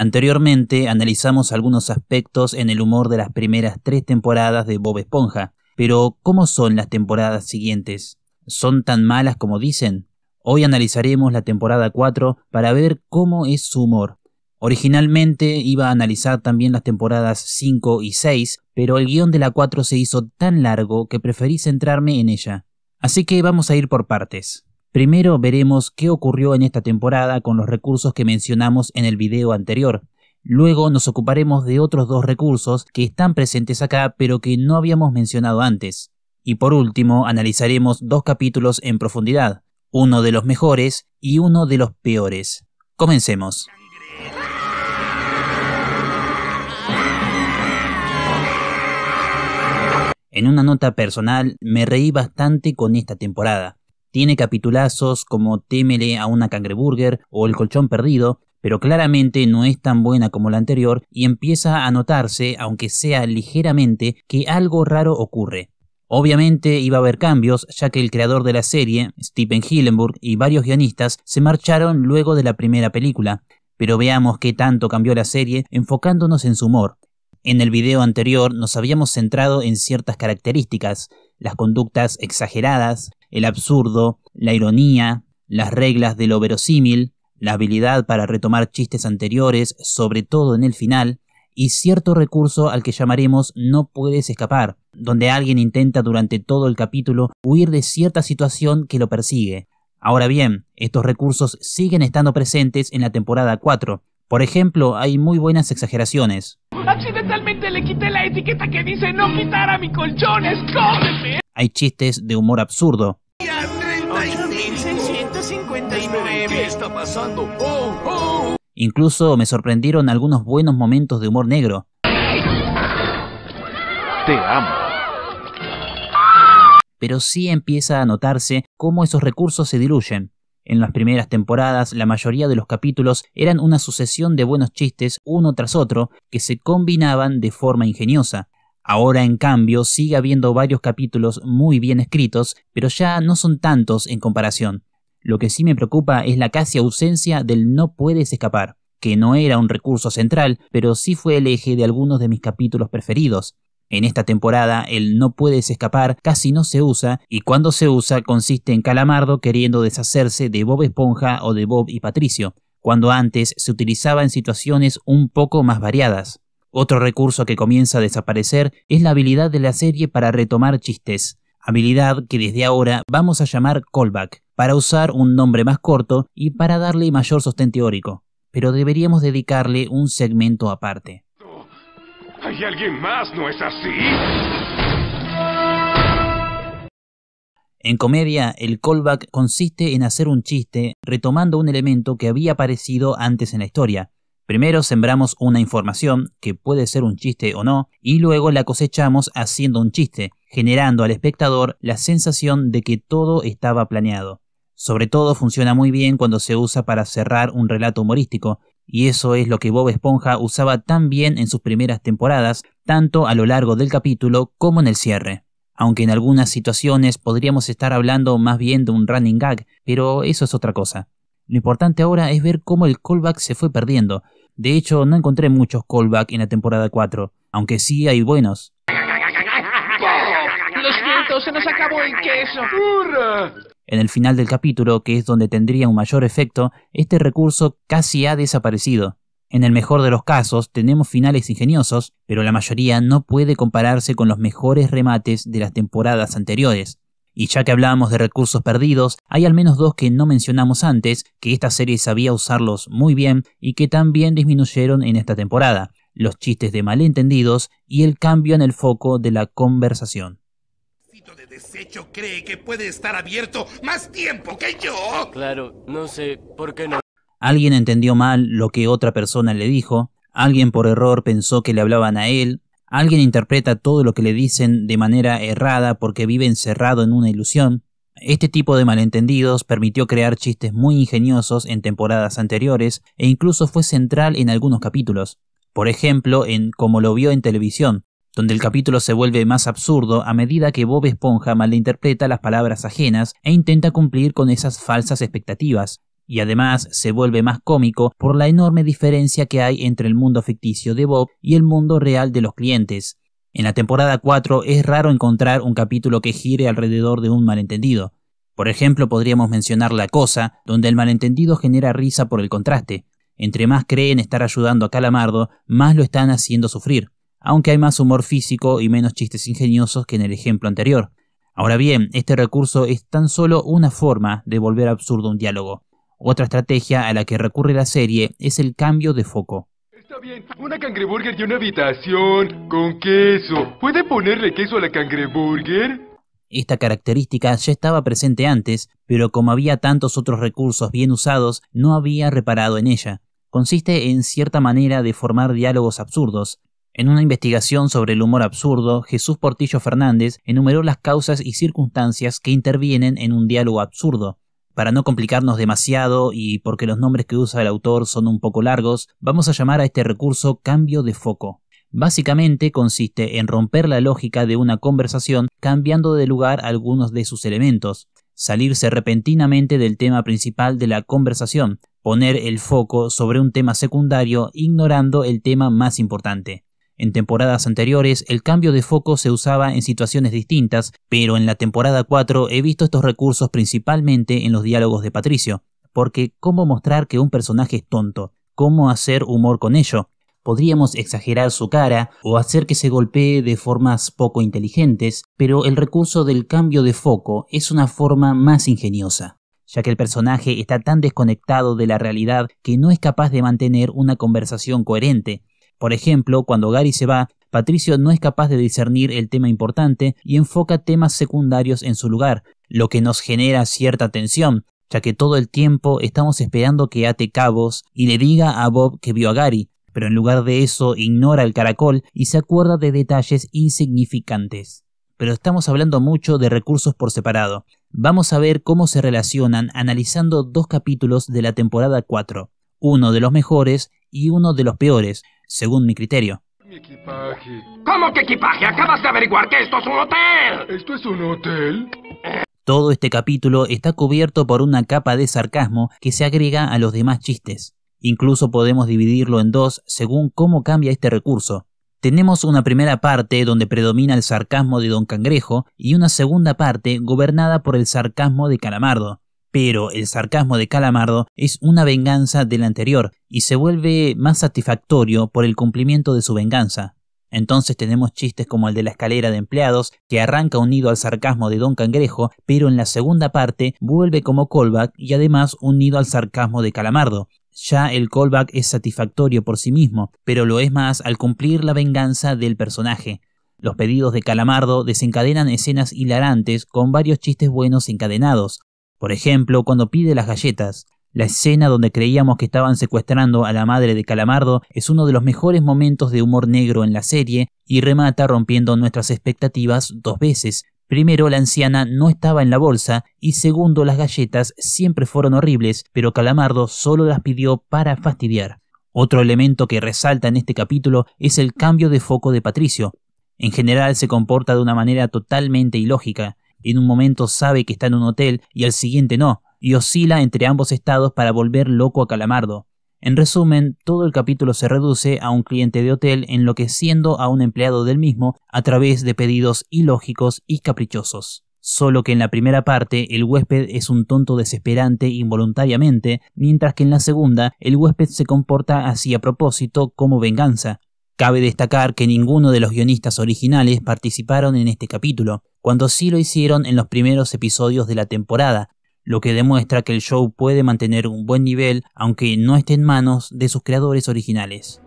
Anteriormente analizamos algunos aspectos en el humor de las primeras tres temporadas de Bob Esponja, pero ¿cómo son las temporadas siguientes? ¿Son tan malas como dicen? Hoy analizaremos la temporada 4 para ver cómo es su humor. Originalmente iba a analizar también las temporadas 5 y 6, pero el guión de la 4 se hizo tan largo que preferí centrarme en ella. Así que vamos a ir por partes. Primero veremos qué ocurrió en esta temporada con los recursos que mencionamos en el video anterior. Luego nos ocuparemos de otros dos recursos que están presentes acá pero que no habíamos mencionado antes. Y por último analizaremos dos capítulos en profundidad, uno de los mejores y uno de los peores. Comencemos. En una nota personal me reí bastante con esta temporada. Tiene capitulazos como Témele a una cangreburger o El colchón perdido, pero claramente no es tan buena como la anterior y empieza a notarse, aunque sea ligeramente, que algo raro ocurre. Obviamente iba a haber cambios, ya que el creador de la serie, Stephen Hillenburg, y varios guionistas se marcharon luego de la primera película. Pero veamos qué tanto cambió la serie enfocándonos en su humor. En el video anterior nos habíamos centrado en ciertas características, las conductas exageradas, el absurdo, la ironía, las reglas de lo verosímil, la habilidad para retomar chistes anteriores, sobre todo en el final, y cierto recurso al que llamaremos no puedes escapar, donde alguien intenta durante todo el capítulo huir de cierta situación que lo persigue. Ahora bien, estos recursos siguen estando presentes en la temporada 4. Por ejemplo, hay muy buenas exageraciones. Accidentalmente le quité la etiqueta que dice no quitar a mi colchón, escóndeme. Hay chistes de humor absurdo. Oh, oh. Incluso me sorprendieron algunos buenos momentos de humor negro. Te amo. Pero sí empieza a notarse cómo esos recursos se diluyen. En las primeras temporadas, la mayoría de los capítulos eran una sucesión de buenos chistes uno tras otro que se combinaban de forma ingeniosa. Ahora, en cambio, sigue habiendo varios capítulos muy bien escritos, pero ya no son tantos en comparación. Lo que sí me preocupa es la casi ausencia del no puedes escapar, que no era un recurso central, pero sí fue el eje de algunos de mis capítulos preferidos. En esta temporada el no puedes escapar casi no se usa y cuando se usa consiste en Calamardo queriendo deshacerse de Bob Esponja o de Bob y Patricio, cuando antes se utilizaba en situaciones un poco más variadas. Otro recurso que comienza a desaparecer es la habilidad de la serie para retomar chistes, habilidad que desde ahora vamos a llamar callback, para usar un nombre más corto y para darle mayor sostén teórico, pero deberíamos dedicarle un segmento aparte y alguien más, ¿no es así? En comedia, el callback consiste en hacer un chiste retomando un elemento que había aparecido antes en la historia. Primero sembramos una información, que puede ser un chiste o no, y luego la cosechamos haciendo un chiste, generando al espectador la sensación de que todo estaba planeado. Sobre todo funciona muy bien cuando se usa para cerrar un relato humorístico, y eso es lo que Bob Esponja usaba tan bien en sus primeras temporadas, tanto a lo largo del capítulo como en el cierre. Aunque en algunas situaciones podríamos estar hablando más bien de un running gag, pero eso es otra cosa. Lo importante ahora es ver cómo el callback se fue perdiendo. De hecho, no encontré muchos callbacks en la temporada 4, aunque sí hay buenos. se nos acabó el queso. En el final del capítulo, que es donde tendría un mayor efecto, este recurso casi ha desaparecido. En el mejor de los casos tenemos finales ingeniosos, pero la mayoría no puede compararse con los mejores remates de las temporadas anteriores. Y ya que hablábamos de recursos perdidos, hay al menos dos que no mencionamos antes, que esta serie sabía usarlos muy bien y que también disminuyeron en esta temporada, los chistes de malentendidos y el cambio en el foco de la conversación de desecho cree que puede estar abierto más tiempo que yo? Claro, no sé, ¿por qué no? Alguien entendió mal lo que otra persona le dijo, alguien por error pensó que le hablaban a él, alguien interpreta todo lo que le dicen de manera errada porque vive encerrado en una ilusión. Este tipo de malentendidos permitió crear chistes muy ingeniosos en temporadas anteriores e incluso fue central en algunos capítulos. Por ejemplo, en Como lo vio en televisión, donde el capítulo se vuelve más absurdo a medida que Bob Esponja malinterpreta las palabras ajenas e intenta cumplir con esas falsas expectativas, y además se vuelve más cómico por la enorme diferencia que hay entre el mundo ficticio de Bob y el mundo real de los clientes. En la temporada 4 es raro encontrar un capítulo que gire alrededor de un malentendido. Por ejemplo, podríamos mencionar La Cosa, donde el malentendido genera risa por el contraste. Entre más creen estar ayudando a Calamardo, más lo están haciendo sufrir aunque hay más humor físico y menos chistes ingeniosos que en el ejemplo anterior. Ahora bien, este recurso es tan solo una forma de volver absurdo un diálogo. Otra estrategia a la que recurre la serie es el cambio de foco. una habitación con queso. ¿Puede ponerle queso a la Esta característica ya estaba presente antes, pero como había tantos otros recursos bien usados, no había reparado en ella. Consiste en cierta manera de formar diálogos absurdos, en una investigación sobre el humor absurdo, Jesús Portillo Fernández enumeró las causas y circunstancias que intervienen en un diálogo absurdo. Para no complicarnos demasiado y porque los nombres que usa el autor son un poco largos, vamos a llamar a este recurso cambio de foco. Básicamente consiste en romper la lógica de una conversación cambiando de lugar algunos de sus elementos, salirse repentinamente del tema principal de la conversación, poner el foco sobre un tema secundario ignorando el tema más importante. En temporadas anteriores, el cambio de foco se usaba en situaciones distintas, pero en la temporada 4 he visto estos recursos principalmente en los diálogos de Patricio, porque cómo mostrar que un personaje es tonto, cómo hacer humor con ello. Podríamos exagerar su cara o hacer que se golpee de formas poco inteligentes, pero el recurso del cambio de foco es una forma más ingeniosa ya que el personaje está tan desconectado de la realidad que no es capaz de mantener una conversación coherente. Por ejemplo, cuando Gary se va, Patricio no es capaz de discernir el tema importante y enfoca temas secundarios en su lugar, lo que nos genera cierta tensión, ya que todo el tiempo estamos esperando que ate cabos y le diga a Bob que vio a Gary, pero en lugar de eso ignora el caracol y se acuerda de detalles insignificantes. Pero estamos hablando mucho de recursos por separado. Vamos a ver cómo se relacionan analizando dos capítulos de la temporada 4 uno de los mejores y uno de los peores, según mi criterio. equipaje. ¿Cómo equipaje? Acabas de averiguar que hotel. ¿Esto es un hotel? Todo este capítulo está cubierto por una capa de sarcasmo que se agrega a los demás chistes. Incluso podemos dividirlo en dos según cómo cambia este recurso. Tenemos una primera parte donde predomina el sarcasmo de Don Cangrejo y una segunda parte gobernada por el sarcasmo de Calamardo pero el sarcasmo de Calamardo es una venganza del anterior y se vuelve más satisfactorio por el cumplimiento de su venganza. Entonces tenemos chistes como el de la escalera de empleados, que arranca unido al sarcasmo de Don Cangrejo, pero en la segunda parte vuelve como callback y además unido al sarcasmo de Calamardo. Ya el callback es satisfactorio por sí mismo, pero lo es más al cumplir la venganza del personaje. Los pedidos de Calamardo desencadenan escenas hilarantes con varios chistes buenos encadenados. Por ejemplo, cuando pide las galletas. La escena donde creíamos que estaban secuestrando a la madre de Calamardo es uno de los mejores momentos de humor negro en la serie y remata rompiendo nuestras expectativas dos veces. Primero, la anciana no estaba en la bolsa y segundo, las galletas siempre fueron horribles, pero Calamardo solo las pidió para fastidiar. Otro elemento que resalta en este capítulo es el cambio de foco de Patricio. En general se comporta de una manera totalmente ilógica en un momento sabe que está en un hotel y al siguiente no, y oscila entre ambos estados para volver loco a Calamardo. En resumen, todo el capítulo se reduce a un cliente de hotel enloqueciendo a un empleado del mismo a través de pedidos ilógicos y caprichosos. Solo que en la primera parte el huésped es un tonto desesperante involuntariamente, mientras que en la segunda el huésped se comporta así a propósito como venganza, Cabe destacar que ninguno de los guionistas originales participaron en este capítulo, cuando sí lo hicieron en los primeros episodios de la temporada, lo que demuestra que el show puede mantener un buen nivel aunque no esté en manos de sus creadores originales.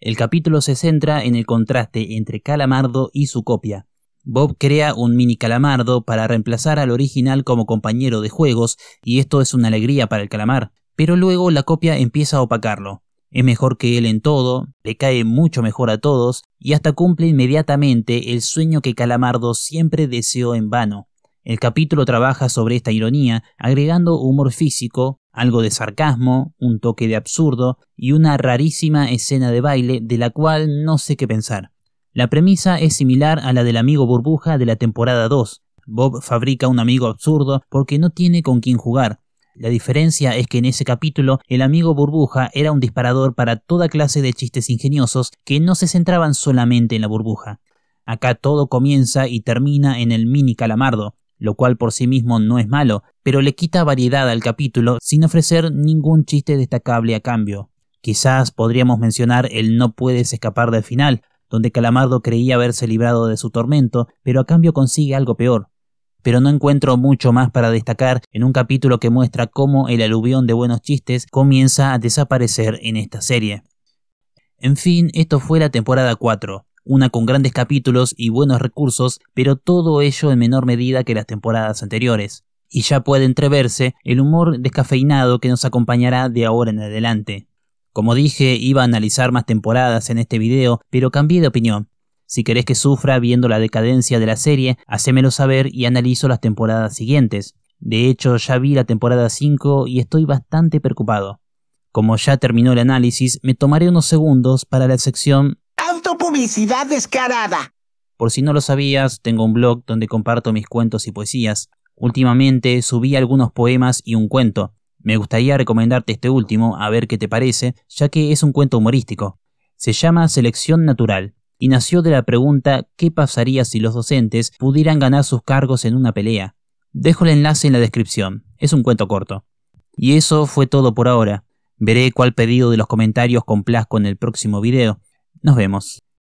El capítulo se centra en el contraste entre Calamardo y su copia, Bob crea un mini calamardo para reemplazar al original como compañero de juegos, y esto es una alegría para el calamar. Pero luego la copia empieza a opacarlo. Es mejor que él en todo, le cae mucho mejor a todos, y hasta cumple inmediatamente el sueño que Calamardo siempre deseó en vano. El capítulo trabaja sobre esta ironía, agregando humor físico, algo de sarcasmo, un toque de absurdo y una rarísima escena de baile de la cual no sé qué pensar. La premisa es similar a la del amigo burbuja de la temporada 2. Bob fabrica un amigo absurdo porque no tiene con quién jugar. La diferencia es que en ese capítulo el amigo burbuja era un disparador para toda clase de chistes ingeniosos que no se centraban solamente en la burbuja. Acá todo comienza y termina en el mini calamardo, lo cual por sí mismo no es malo, pero le quita variedad al capítulo sin ofrecer ningún chiste destacable a cambio. Quizás podríamos mencionar el no puedes escapar del final, donde Calamardo creía haberse librado de su tormento, pero a cambio consigue algo peor. Pero no encuentro mucho más para destacar en un capítulo que muestra cómo el aluvión de buenos chistes comienza a desaparecer en esta serie. En fin, esto fue la temporada 4, una con grandes capítulos y buenos recursos, pero todo ello en menor medida que las temporadas anteriores. Y ya puede entreverse el humor descafeinado que nos acompañará de ahora en adelante. Como dije, iba a analizar más temporadas en este video, pero cambié de opinión. Si querés que sufra viendo la decadencia de la serie, hacémelo saber y analizo las temporadas siguientes. De hecho, ya vi la temporada 5 y estoy bastante preocupado. Como ya terminó el análisis, me tomaré unos segundos para la sección Autopublicidad descarada. Por si no lo sabías, tengo un blog donde comparto mis cuentos y poesías. Últimamente subí algunos poemas y un cuento. Me gustaría recomendarte este último, a ver qué te parece, ya que es un cuento humorístico. Se llama Selección Natural, y nació de la pregunta ¿qué pasaría si los docentes pudieran ganar sus cargos en una pelea? Dejo el enlace en la descripción, es un cuento corto. Y eso fue todo por ahora. Veré cuál pedido de los comentarios complazco en el próximo video. Nos vemos.